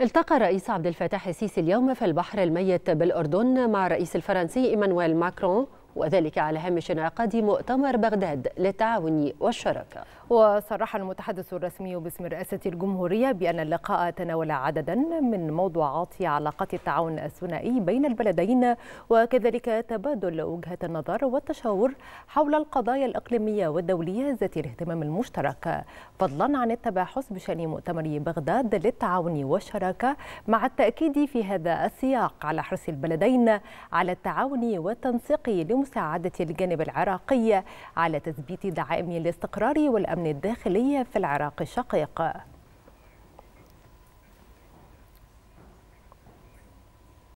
التقى الرئيس عبد الفتاح السيسي اليوم في البحر الميت بالأردن مع الرئيس الفرنسي إيمانويل ماكرون وذلك على هامش انعقاد مؤتمر بغداد للتعاون والشراكة وصرح المتحدث الرسمي باسم رئاسة الجمهورية بأن اللقاء تناول عددا من موضوعات علاقات التعاون الثنائي بين البلدين وكذلك تبادل وجهة النظر والتشاور حول القضايا الإقليمية والدولية ذات الاهتمام المشترك فضلا عن التباحث بشأن مؤتمر بغداد للتعاون والشراكة مع التأكيد في هذا السياق على حرص البلدين على التعاون والتنسيق لمساعدة الجانب العراقي على تثبيت دعائم الاستقرار والأمن الداخلي في العراق الشقيق